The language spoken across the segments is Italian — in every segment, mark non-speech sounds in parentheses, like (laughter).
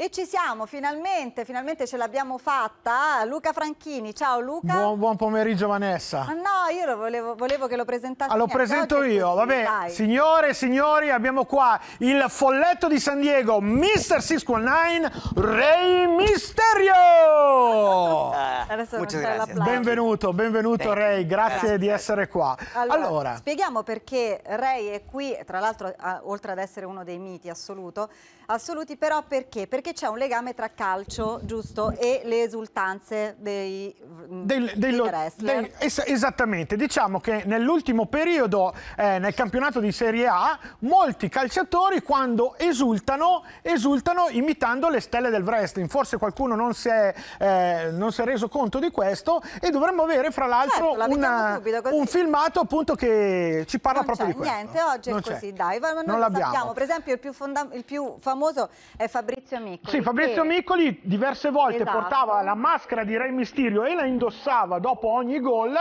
E ci siamo, finalmente, finalmente ce l'abbiamo fatta. Luca Franchini, ciao Luca. Buon, buon pomeriggio Vanessa. Ma no, io volevo, volevo, che lo presentassi. Allora, ah, lo presento io, vabbè. Dai. Signore e signori, abbiamo qua il folletto di San Diego, Mr. 619, Ray Mysterio. (laughs) Adesso benvenuto, benvenuto Ray, grazie, grazie, di essere qua. Allora, allora. spieghiamo perché Ray è qui, tra l'altro, oltre ad essere uno dei miti assoluto, assoluti, però perché? Perché perché c'è un legame tra calcio, giusto, e le esultanze dei, mm, del, dei dello, del, es esattamente, diciamo che nell'ultimo periodo eh, nel campionato di Serie A molti calciatori quando esultano, esultano imitando le stelle del wrestling. Forse qualcuno non si è, eh, non si è reso conto di questo e dovremmo avere fra l'altro certo, un filmato appunto che ci parla non proprio di questo. Niente, oggi non è così, dai, non, non l'abbiamo. Per esempio il più, il più famoso è Fabrizio Amico Miccoli. Sì, Fabrizio che... Miccoli diverse volte esatto. portava la maschera di Re Mysterio e la indossava dopo ogni gol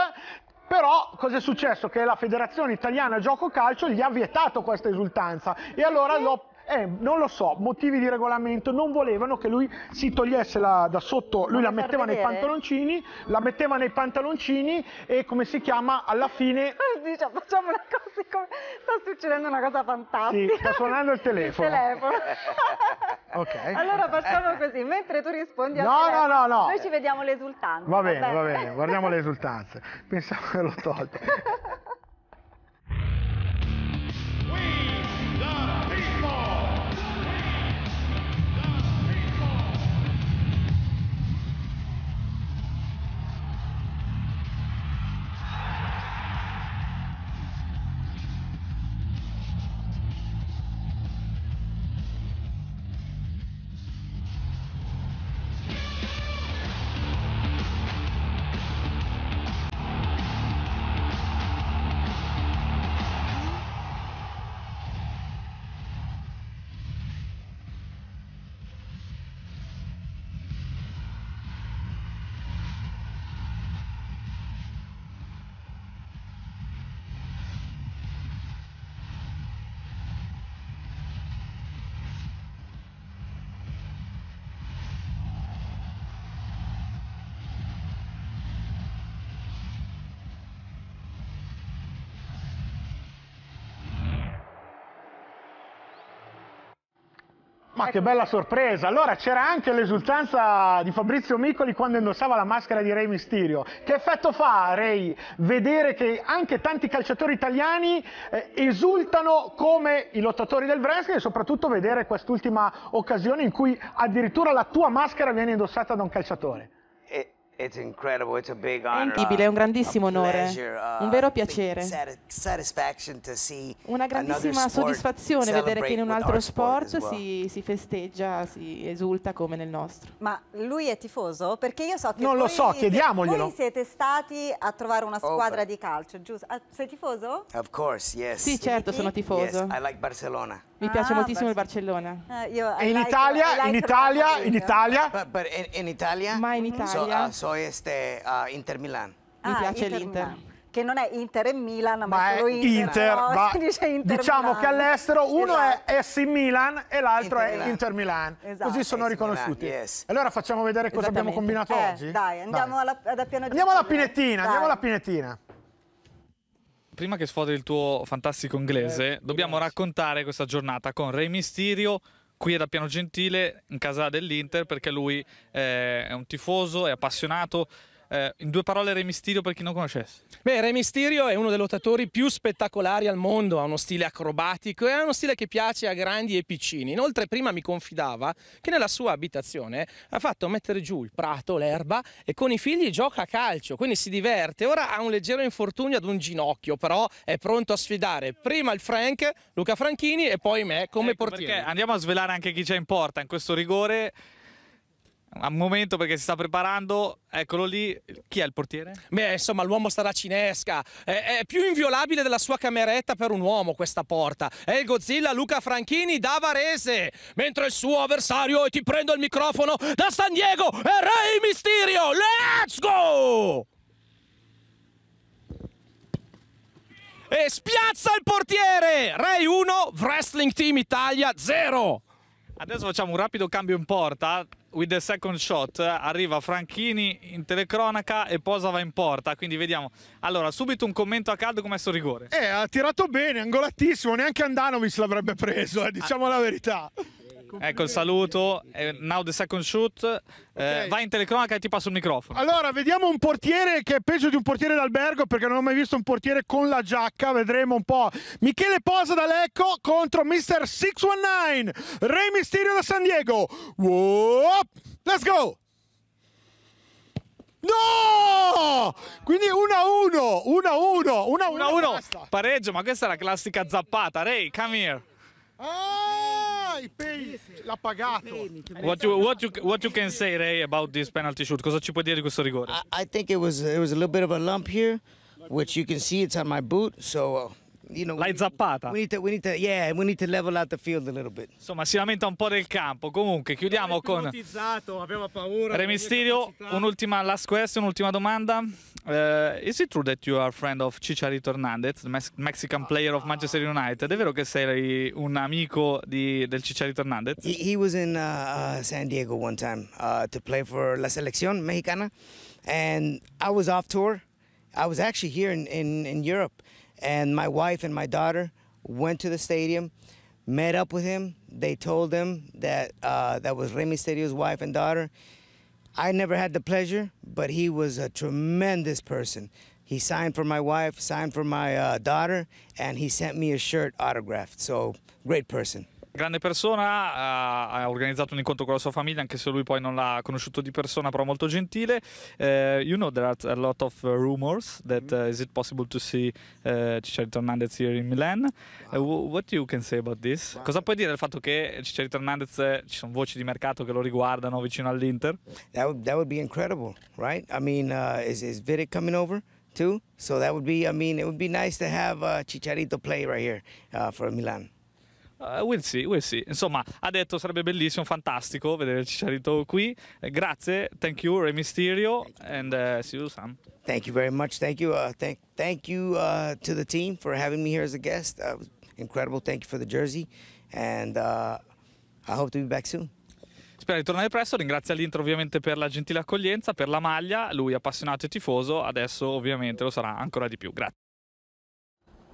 però cosa è successo? Che la Federazione Italiana Gioco Calcio gli ha vietato questa esultanza e allora lo, eh, non lo so, motivi di regolamento non volevano che lui si togliesse la, da sotto, lui la metteva nei pantaloncini, la metteva nei pantaloncini e come si chiama alla fine... (laughs) Dice, diciamo, facciamo una cosa, sta succedendo una cosa fantastica. Sì, sta suonando il telefono. Il telefono. (laughs) Okay. Allora facciamo così, mentre tu rispondi a no, te, no, no, no. noi ci vediamo le esultanze. Va bene, va bene, va bene. guardiamo le esultanze. Pensavo che l'ho tolto. (laughs) Ma che bella sorpresa! Allora c'era anche l'esultanza di Fabrizio Micoli quando indossava la maschera di Rey Mysterio. Che effetto fa, Rey, vedere che anche tanti calciatori italiani eh, esultano come i lottatori del wrestling e soprattutto vedere quest'ultima occasione in cui addirittura la tua maschera viene indossata da un calciatore? È incredibile, è un grandissimo onore, uh, un vero piacere. Una grandissima soddisfazione vedere che in un altro sport si, si festeggia, si esulta come nel nostro. Ma lui è tifoso? Perché io so che Non lo so, chiediamoglielo. Voi siete stati a trovare una squadra di calcio, giusto? Ah, sei tifoso? Of course, yes. Sì, certo, sono tifoso. Yes, I like Barcelona. Mi ah, piace moltissimo Barcellona. il Barcellona. Uh, e in, like, Italia, like in Italia, in Italia, but, but in, in Italia? Ma in Italia. So, uh, ah, so este, uh, Inter Milan. Ah, Mi piace l'Inter Milan. che non è Inter e Milan, ma, ma è Inter. No, ma (laughs) Inter diciamo Milan. che all'estero uno esatto. è SC Milan e l'altro è Inter Milan. Esatto. Così sono riconosciuti. Milan, yes. Allora facciamo vedere cosa abbiamo combinato eh, oggi. Dai, andiamo dai. alla, alla pianeggiatura. Andiamo alla pinettina, andiamo alla pinettina prima che sfodi il tuo fantastico inglese, eh, dobbiamo grazie. raccontare questa giornata con Re Mysterio qui da Piano Gentile, in casa dell'Inter, perché lui eh, è un tifoso, è appassionato eh, in due parole Re Mysterio per chi non conoscesse. Beh, Re Mysterio è uno dei lottatori più spettacolari al mondo, ha uno stile acrobatico e ha uno stile che piace a grandi e piccini. Inoltre prima mi confidava che nella sua abitazione ha fatto mettere giù il prato, l'erba e con i figli gioca a calcio, quindi si diverte. Ora ha un leggero infortunio ad un ginocchio, però è pronto a sfidare prima il Frank, Luca Franchini e poi me come ecco portiere. Andiamo a svelare anche chi c'è in porta in questo rigore un momento perché si sta preparando, eccolo lì, chi è il portiere? Beh, insomma, l'uomo saracinesca, è, è più inviolabile della sua cameretta per un uomo questa porta, è il Godzilla Luca Franchini da Varese, mentre il suo avversario, e ti prendo il microfono, da San Diego è Rey Mysterio, let's go! E spiazza il portiere, Ray 1, Wrestling Team Italia 0. Adesso facciamo un rapido cambio in porta. With the second shot arriva Franchini in telecronaca e Posa va in porta. Quindi vediamo. Allora, subito un commento a caldo come è sto rigore. Eh, ha tirato bene, angolatissimo. Neanche Andanovic l'avrebbe preso, eh, diciamo ah. la verità. Ecco. ecco il saluto. Eh, now the second shoot. Eh, okay. Eh, vai in telecronaca e ti passo il microfono. Allora, vediamo un portiere che è peggio di un portiere d'albergo perché non ho mai visto un portiere con la giacca. Vedremo un po'. Michele Posa da Lecco contro Mr. 619. Re Mysterio da San Diego. Whoop. Let's go! No! Quindi 1-1, 1-1, 1-1. Pareggio, ma questa è la classica zappata. Ray, come here. Ah! pay l'ha pagato. What you what you what you can say Ray about this penalty shoot? Cosa ci puoi dire di questo rigore? I, I think it was it was a little bit of a lump here, which you can see it's on my boot, so uh, you know, l'hai zappata. We need, to, we need to, yeah, we need to level out the field a little bit. Insomma, si lamenta un po' del campo. Comunque, chiudiamo con aveva paura. Remistirio, un'ultima last question, un'ultima domanda. Uh, is it true that you are a friend of Chicharito Hernandez, the Mex Mexican player of Manchester United? È vero che sei un amico di, del Chicharito Hernandez? He, he was in uh, uh San Diego one time uh, to play for la selección mexicana and I was off tour. I was actually here in, in, in Europe And my wife and my daughter went to the stadium, met up with him. They told him that uh, that was Remy Mysterio's wife and daughter. I never had the pleasure, but he was a tremendous person. He signed for my wife, signed for my uh, daughter, and he sent me a shirt autographed. So, great person. grande persona, ha, organizzato un incontro con la sua famiglia, anche se lui poi non l'ha conosciuto di persona, però molto gentile. Uh, you know there are a lot of uh, rumors that uh, is it possible to see uh, eh, Cicerito Hernandez here in Milan? Wow. what you can say about this? Wow. Cosa puoi dire del fatto che Cicerito Hernandez eh, ci sono voci di mercato che lo riguardano vicino all'Inter? That would, that would be incredible, right? I mean, uh, is, is Vidic coming over? Too? So that would be, I mean, it would be nice to have uh, Chicharito play right here uh, for Milan. Uh, we'll see, we'll see. Insomma, ha detto sarebbe bellissimo, fantastico vedere Cicciarito qui. Uh, grazie, thank you, Re Mysterio, and uh, see you, Sam. Thank you very much. Thank you. Uh, thank, thank you uh, to the team for having me here as a guest. Uh, incredible. Thank you for the jersey, and uh, I hope to be back soon. Spero di tornare presto, ringrazio l'Inter ovviamente per la gentile accoglienza, per la maglia, lui appassionato e tifoso, adesso ovviamente lo sarà ancora di più. Grazie.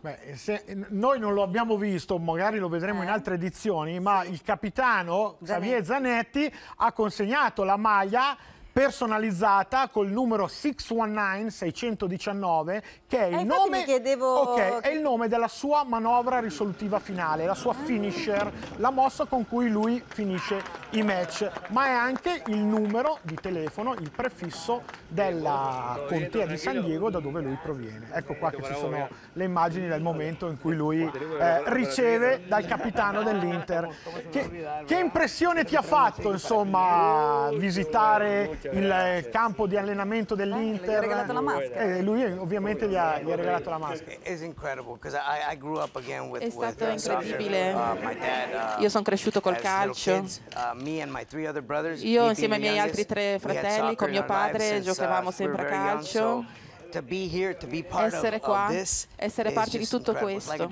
Beh, se, noi non lo abbiamo visto, magari lo vedremo eh. in altre edizioni, ma sì. il capitano Xavier Zanetti. Zanetti ha consegnato la maglia personalizzata col numero 619-619 che è eh, il, eh, nome, chiedevo... okay, è il, nome, della sua manovra risolutiva finale, la sua finisher, la mossa con cui lui finisce i match, ma è anche il numero di telefono, il prefisso della contea di San Diego da dove lui proviene. Ecco qua che ci sono le immagini del momento in cui lui eh, riceve dal capitano dell'Inter. Che, che impressione ti ha fatto insomma visitare eh, il campo di allenamento dell'Inter. Gli ha regalato la maschera. Eh, lui ovviamente gli ha, gli ha regalato la maschera. È stato uh, incredibile. Uh, uh, Io sono cresciuto col calcio. Io insieme ai miei altri tre fratelli, con mio padre, giocavamo sempre a calcio. Essere qua, essere parte di tutto questo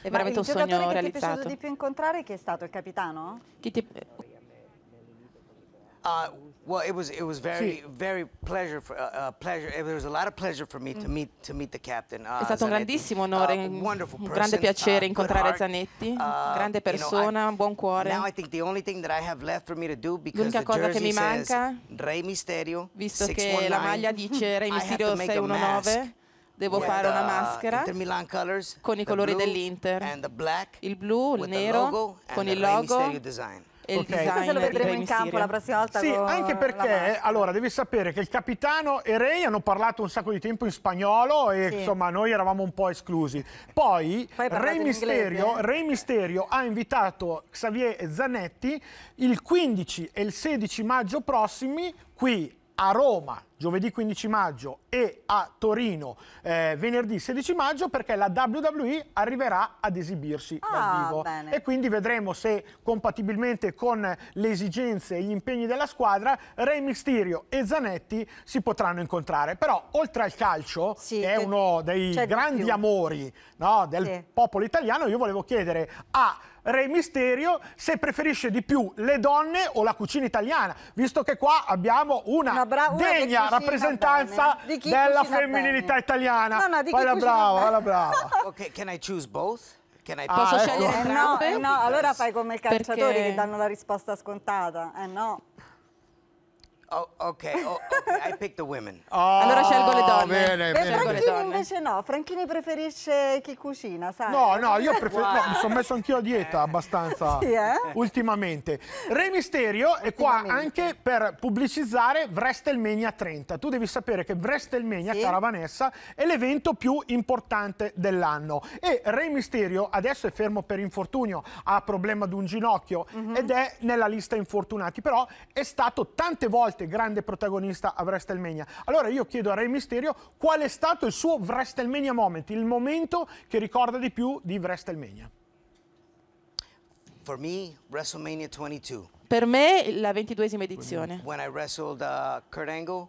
è veramente un sogno realizzato. il giocatore che ti è piaciuto di più incontrare chi è stato? Il capitano? Chi ti... Uh, well, it was it was very very pleasure for, uh, uh, pleasure. It was a lot of pleasure for me to mm. meet to meet the captain. Uh, È stato un grandissimo onore, uh, un grande uh, piacere incontrare Zanetti, grande persona, un buon cuore. L'unica cosa che mi manca, Misterio, visto che la maglia dice (laughs) Re Mysterio 619 devo fare una maschera colors, con i colori dell'Inter, il blu, il nero, con il logo e okay. design Forse lo vedremo in campo Siria. la prossima volta Sì, anche perché, eh, allora, devi sapere che il capitano e Ray hanno parlato un sacco di tempo in spagnolo e sì. insomma noi eravamo un po' esclusi. Poi, Poi Re Misterio, Re Misterio, ha invitato Xavier Zanetti il 15 e il 16 maggio prossimi qui a Roma giovedì 15 maggio e a Torino eh, venerdì 16 maggio perché la WWE arriverà ad esibirsi ah, dal vivo bene. e quindi vedremo se compatibilmente con le esigenze e gli impegni della squadra Re Mysterio e Zanetti si potranno incontrare però oltre al calcio sì, che è uno dei grandi amori no, del sì. popolo italiano io volevo chiedere a Re Misterio se preferisce di più le donne o la cucina italiana, visto che qua abbiamo una, una, bra- una degna rappresentanza della femminilità bene. italiana. No, no, di Vai brava, bene. la brava. (laughs) Oh, ok, can I choose both? Can I ah, Posso eh, ecco. scegliere? Eh no, eh no, allora fai come i calciatori Perché... che danno la risposta scontata. Eh no. Oh, ok, oh, okay. I pick the women. (laughs) Oh, allora scelgo le donne. Bene, Beh, bene, Franchini bene. invece no, Franchini preferisce chi cucina, sai? No, no, io preferisco, wow. no, mi sono messo anch'io a dieta eh. abbastanza (laughs) sì, eh? ultimamente. Re Misterio è qua anche per pubblicizzare WrestleMania 30. Tu devi sapere che WrestleMania, sì. cara Vanessa, è l'evento più importante dell'anno. E Re Misterio adesso è fermo per infortunio, ha problema di un ginocchio mm -hmm. ed è nella lista infortunati, però è stato tante volte volte grande protagonista a WrestleMania. Allora io chiedo a Rey Mysterio qual è stato il suo WrestleMania moment, il momento che ricorda di più di WrestleMania. For me, WrestleMania 22. Per me la ventiduesima edizione. When I wrestled uh, Kurt Angle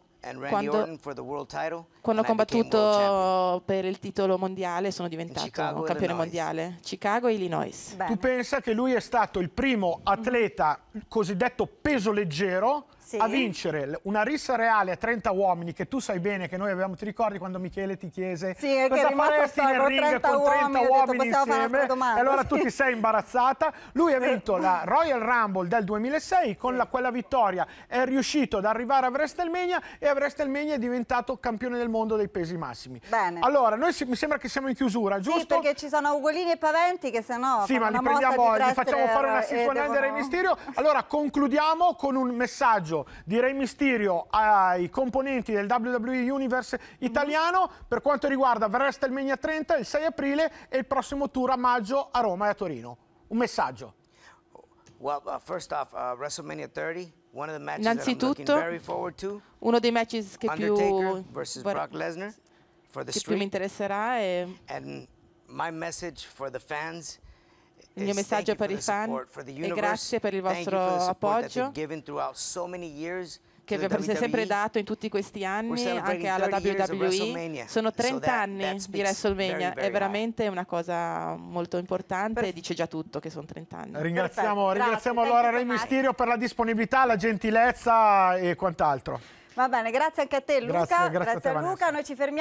quando, quando ho combattuto per il titolo mondiale sono diventato Chicago, campione Illinois. mondiale. Chicago e Illinois. Bene. Tu pensa che lui è stato il primo atleta cosiddetto peso leggero sì. a vincere una rissa reale a 30 uomini che tu sai bene che noi avevamo, ti ricordi quando Michele ti chiese sì, cosa faresti nel ring con 30 uomini, uomini detto, insieme domanda, e allora sì. tu ti sei imbarazzata lui ha vinto la (laughs) Royal Rumble del 2006 con la, quella vittoria è riuscito ad arrivare a WrestleMania e a WrestleMania è diventato campione del mondo dei pesi massimi bene allora noi si, mi sembra che siamo in chiusura giusto? Sì perché ci sono Ugolini e Paventi che se no sì ma li prendiamo li facciamo fare una sinfonia devono... del Misterio allora concludiamo con un messaggio regalo di Rey Mysterio ai componenti del WWE Universe italiano per quanto riguarda WrestleMania 30 il 6 aprile e il prossimo tour a maggio a Roma e a Torino. Un messaggio. Well, uh, first off, uh, WrestleMania 30 Innanzitutto, uno dei match che più, che più mi interesserà è... And my message for the fans il mio messaggio per i fan e grazie per il vostro appoggio che vi avete sempre dato in tutti questi anni anche alla WWE. Sono 30 anni di WrestleMania, è veramente una cosa molto importante e dice già tutto che sono 30 anni. Ringraziamo, ringraziamo allora Re Mysterio per la disponibilità, la gentilezza e quant'altro. Va bene, grazie anche a te Luca, grazie, grazie, grazie a, te, a Luca, noi ci fermiamo.